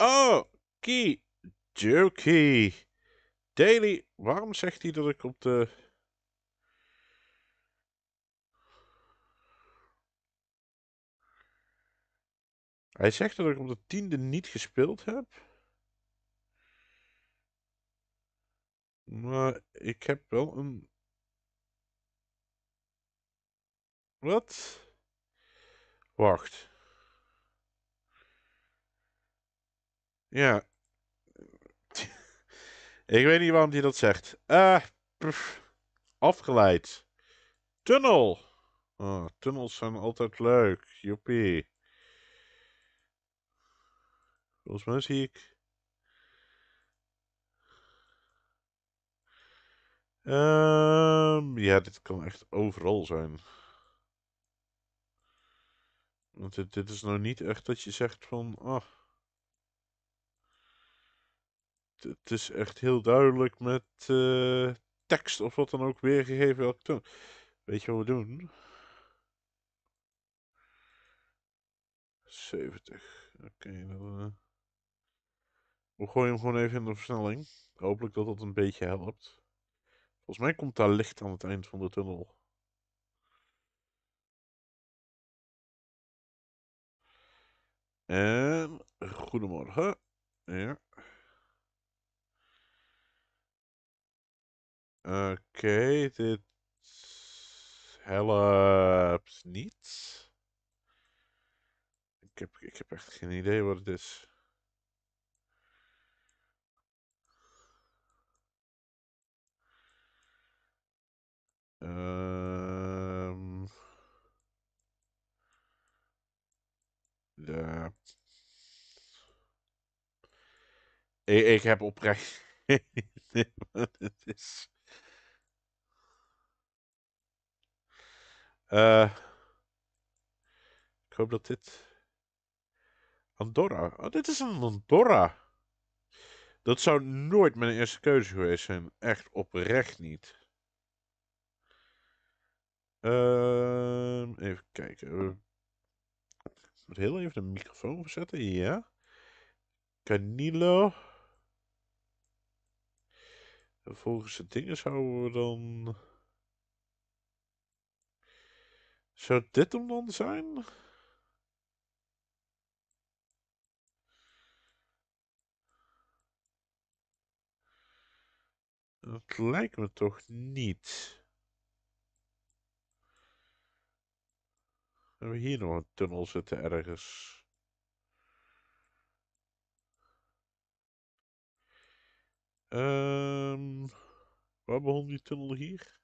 Oh, Okie dokie. Daily, waarom zegt hij dat ik op de... Hij zegt dat ik op de tiende niet gespeeld heb. Maar ik heb wel een... Wat? Wacht. Ja. Ik weet niet waarom hij dat zegt. Uh, pff, afgeleid. Tunnel. Oh, tunnels zijn altijd leuk. Joepie. Volgens mij zie ik... Um, ja, dit kan echt overal zijn. Want dit, dit is nou niet echt dat je zegt van... ah. Oh het is echt heel duidelijk met eh, tekst of wat dan ook weergegeven welke toon. Weet je wat we doen? 70. Oké, eh, We gooien hem gewoon even in de versnelling. Hopelijk dat dat een beetje helpt. Volgens mij komt daar licht aan het eind van de tunnel. En goedemorgen. Ja. Oké, okay, dit helpt niet. Ik heb, ik heb echt geen idee wat het is. Um, de... ik, ik heb oprecht geen idee wat het is. Eh, ik hoop dat dit... Andorra. Oh, dit is een Andorra. Dat zou nooit mijn eerste keuze geweest zijn. Echt oprecht niet. Ehm, even kijken. Ik moet heel even de microfoon verzetten. Ja. Canilo. Volgens de dingen zouden we dan... Zou dit hem dan zijn? Het lijkt me toch niet. we hier nog een tunnel zitten ergens? Um, waar begon die tunnel hier?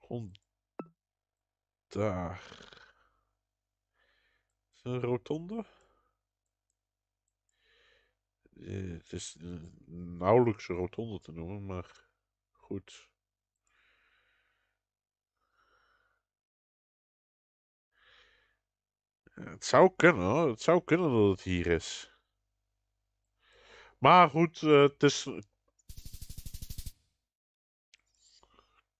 Begon daar. Is een rotonde? Eh, het is nauwelijks een rotonde te noemen, maar goed. Het zou kunnen hoor. Het zou kunnen dat het hier is. Maar goed, eh, het is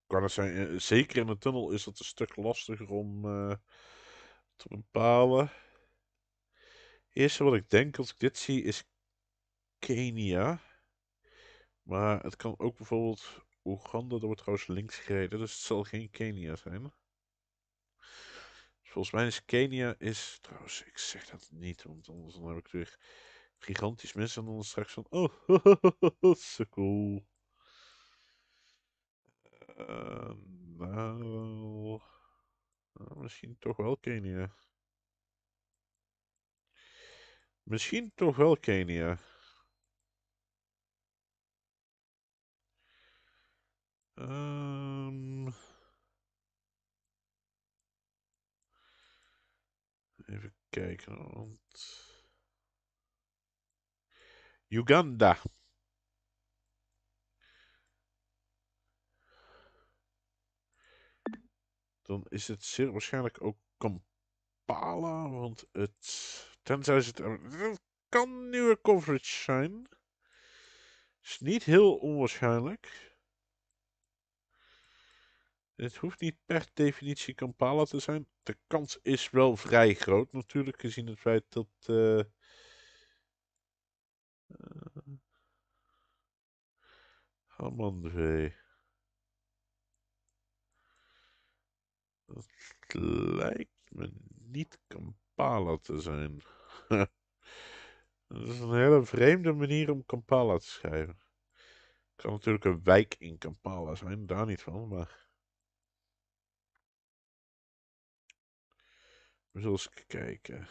kan het zijn, eh, zeker in een tunnel is het een stuk lastiger om eh, te bepalen. Eerste wat ik denk als ik dit zie is Kenia. Maar het kan ook bijvoorbeeld Oeganda, Daar wordt trouwens links gereden, dus het zal geen Kenia zijn. Dus volgens mij is Kenia is. Trouwens, ik zeg dat niet, want anders dan heb ik weer gigantisch mis en dan straks van. Oh, so cool. Ehm, nou, nou, misschien toch wel Kenia. Misschien toch wel Kenia. Um... even kijken, want... Uganda. dan is het zeer waarschijnlijk ook Kampala. Want het. Tenzij het. Het kan nieuwe coverage zijn. Is niet heel onwaarschijnlijk. Het hoeft niet per definitie Kampala te zijn. De kans is wel vrij groot natuurlijk, gezien het feit dat. Uh, uh, Dat lijkt me niet Kampala te zijn. dat is een hele vreemde manier om Kampala te schrijven. Het kan natuurlijk een wijk in Kampala zijn, daar niet van, maar... We zullen eens kijken.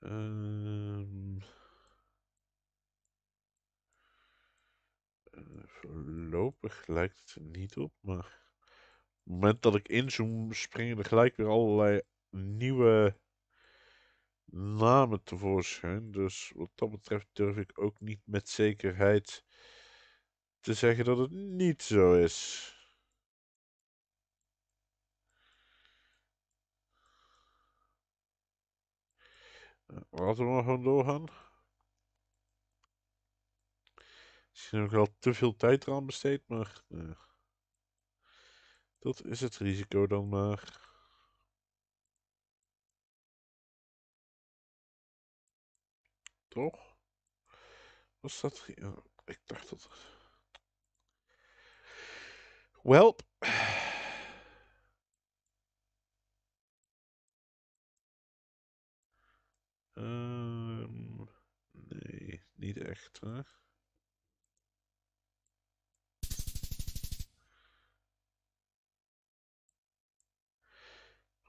Um... Voorlopig lijkt het er niet op, maar op het moment dat ik inzoom springen er gelijk weer allerlei nieuwe namen tevoorschijn. Dus wat dat betreft durf ik ook niet met zekerheid te zeggen dat het niet zo is. Eh, laten we maar gewoon doorgaan. Misschien heb ik al te veel tijd eraan besteed, maar. Uh, dat is het risico dan maar. Toch? Was dat. Oh, ik dacht dat. Wel. Um, nee, niet echt. Hè?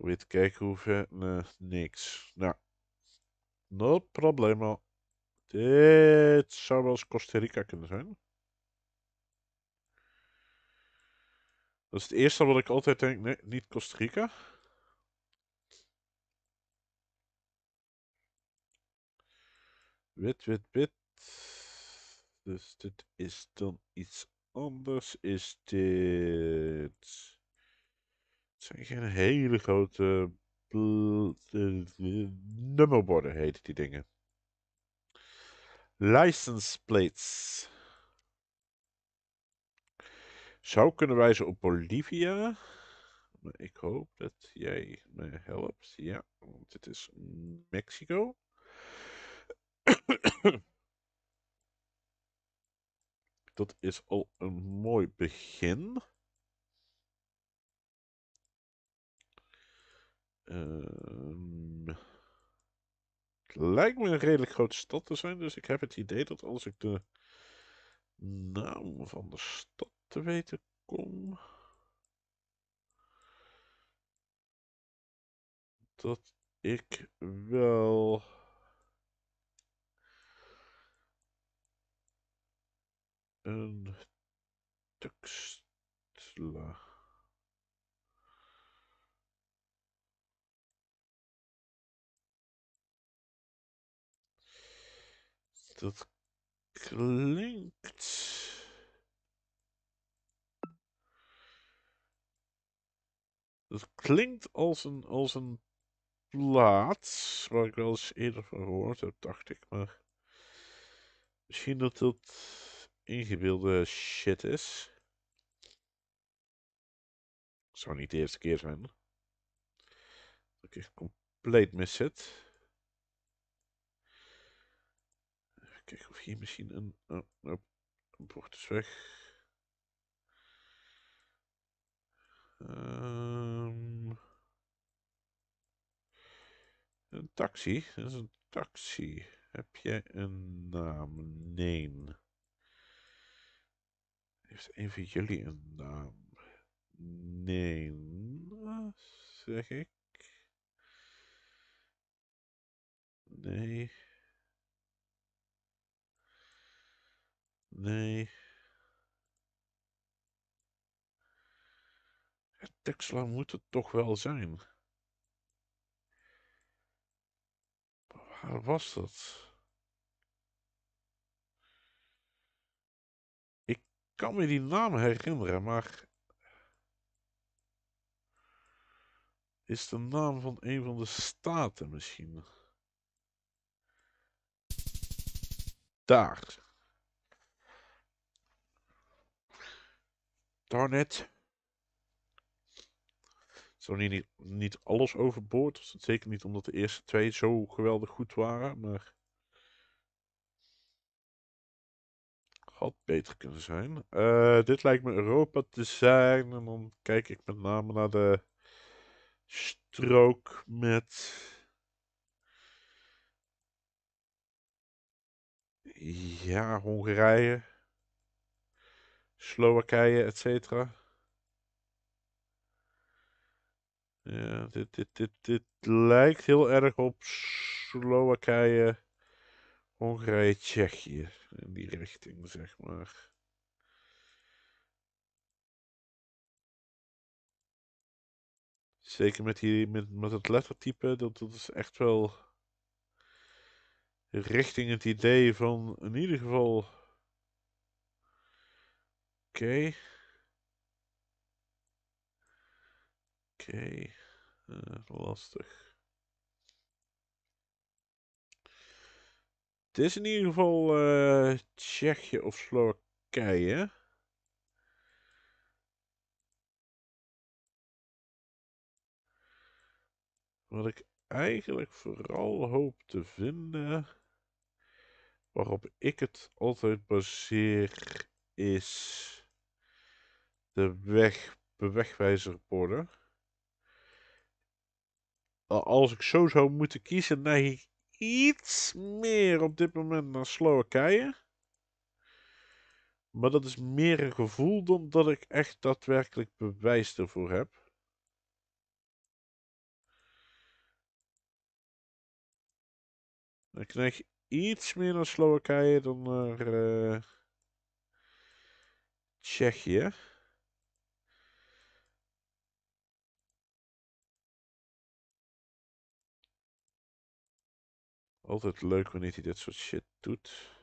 Weer te kijken hoeven. Nee, niks. Nou. No problema. Dit zou wel eens Costa Rica kunnen zijn. Dat is het eerste wat ik altijd denk. Nee, niet Costa Rica. Wit, wit, wit. Dus dit is dan iets anders. Is dit zijn geen hele grote eh, eh, nummerborden, heet die dingen. License plates. Zou kunnen wijzen op Bolivia. ik hoop dat jij me helpt. Ja, want dit is Mexico. Dat is al een mooi begin. Ehm, het lijkt me een redelijk grote stad te zijn, dus ik heb het idee dat als ik de naam van de stad te weten kom, dat ik wel. Een tekst. dat klinkt. Dat klinkt als een, als een plaats waar ik wel eens eerder van gehoord heb, dacht ik. Maar misschien dat dat ingebeelde shit is. Zou niet de eerste keer zijn. Dat ik echt compleet mis zit. Kijk of hier misschien een, een, een, een is weg. Um, een taxi? Dat is een taxi. Heb je een naam? Nee. Heeft een van jullie een naam? Nee, zeg ik. Nee. Nee. Tesla moet het toch wel zijn. Waar was dat? Ik kan me die naam herinneren, maar... Is de naam van een van de staten misschien? Daar. Darnet. Zo niet, niet alles overboord. zeker niet omdat de eerste twee zo geweldig goed waren. Maar had beter kunnen zijn. Eh, dit lijkt me Europa te zijn. En dan kijk ik met name naar de strook met. Ja, Hongarije. Slowakije, et cetera. Ja, dit, dit, dit, dit lijkt heel erg op Slowakije, Hongarije, Tsjechië. In die richting, zeg maar. Zeker met, die, met, met het lettertype, dat, dat is echt wel richting het idee van in ieder geval Oké. Oké. Eh, lastig. Het is in ieder geval eh, Tsjechië of Slowakije. Wat ik eigenlijk vooral hoop te vinden, waarop ik het altijd baseer, is de weg, bewegwijzerborder. Als ik zo zou moeten kiezen, neig ik iets meer op dit moment naar Slowakije. Maar dat is meer een gevoel dan dat ik echt daadwerkelijk bewijs ervoor heb. Ik neig iets meer naar Slowakije dan naar eh, Tsjechië. Altijd leuk wanneer hij dit soort shit doet.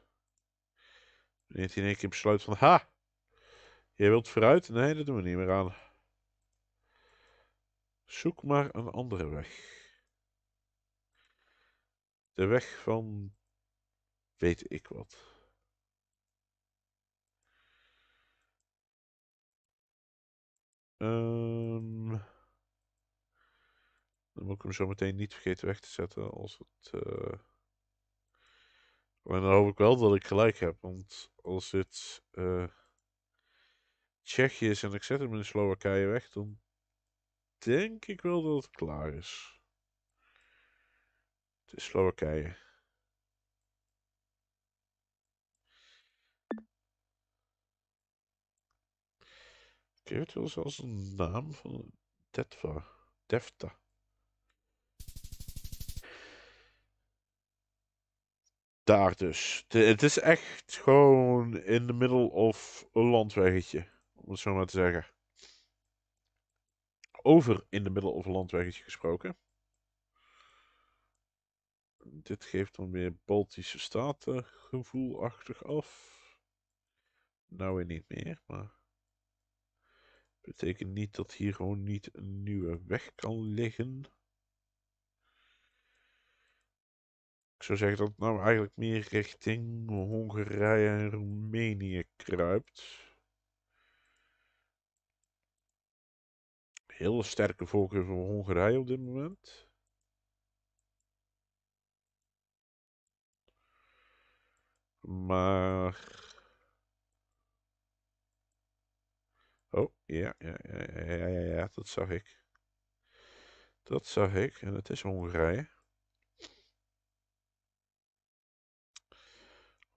Wanneer hij in één keer besluit van... Ha! Jij wilt vooruit? Nee, dat doen we niet meer aan. Zoek maar een andere weg. De weg van... Weet ik wat. Ehm, dan moet ik hem zo meteen niet vergeten weg te zetten als het... Eh, en dan hoop ik wel dat ik gelijk heb. Want als dit uh, Tsjechië is en ik zet hem in Slowakije weg, dan denk ik wel dat het klaar is. Het is Slowakije. Ik weet wel zelfs een naam van Tetva, Defta. daar dus. Het is echt gewoon in de middel of een landweggetje, om het zo maar te zeggen. Over in de middel of een landweggetje gesproken. Dit geeft dan weer Baltische Staten gevoelachtig af. Nou weer niet meer, maar... Betekent niet dat hier gewoon niet een nieuwe weg kan liggen. Ik zou zeggen dat het nou eigenlijk meer richting Hongarije en Roemenië kruipt. Heel sterke voorkeur voor Hongarije op dit moment. Maar. Oh, ja, ja, ja, ja, ja, dat zag ik. Dat zag ik en het is Hongarije.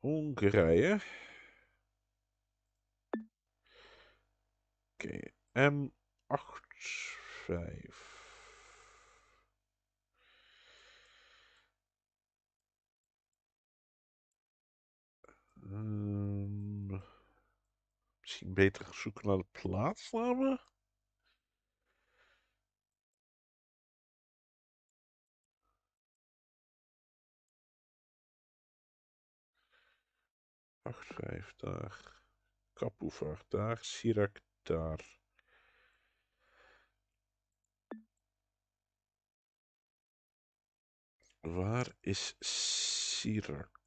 Hongarije. Oké, okay, M85. Um, misschien beter zoeken naar de plaatsnamen. 8-5 daar. Kapoever daar. Sirak daar. Waar is Sirak?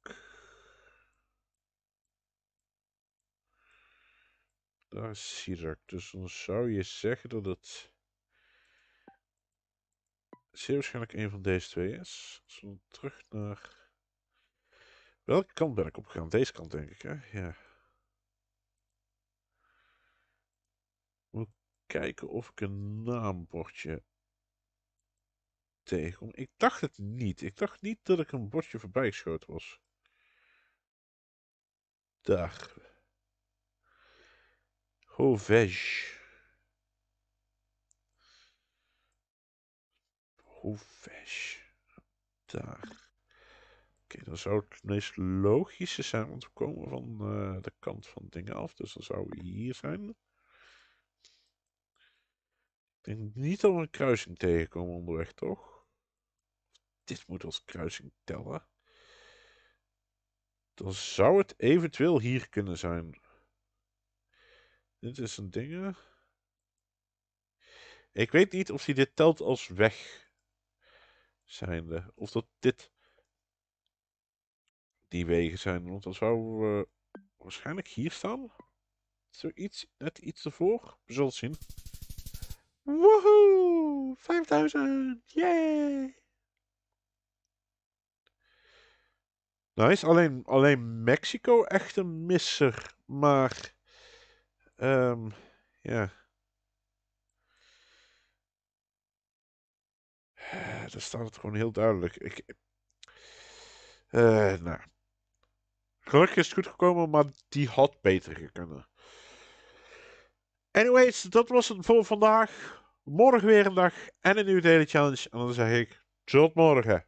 Daar is Sirak. Dus dan zou je zeggen dat het zeer waarschijnlijk een van deze twee is. Als we terug naar Welke kant ben ik opgegaan? Deze kant denk ik, hè? Ja. Moet kijken of ik een naambordje tegen. Ik dacht het niet. Ik dacht niet dat ik een bordje voorbij geschoten was. Daar. Hovej. Hovej. Daar dan zou het meest logische zijn, want we komen van eh, de kant van dingen af. Dus dan zouden we hier zijn. Ik denk niet dat we een kruising tegenkomen onderweg, toch? Dit moet als kruising tellen. Dan zou het eventueel hier kunnen zijn. Dit is een ding. Ik weet niet of hij dit telt als weg zijnde. Of dat dit die wegen zijn rond. Dan zouden we waarschijnlijk hier staan. Zoiets, net iets ervoor. We zullen het zien. Woehoe! 5000! Yay! Nice. Alleen, alleen Mexico echt een misser. Maar... Ehm, ja... Um, Daar staat het gewoon heel duidelijk. Ik, eh, nou, Gelukkig is het goed gekomen, maar die had beter gekund. Anyways, dat was het voor vandaag. Morgen weer een dag en een nieuwe Daily Challenge. En dan zeg ik tot morgen.